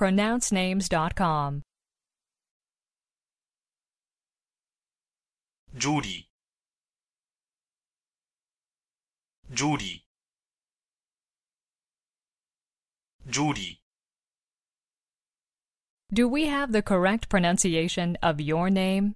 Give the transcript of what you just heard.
pronouncenames.com. Judy Judy Judy Do we have the correct pronunciation of your name?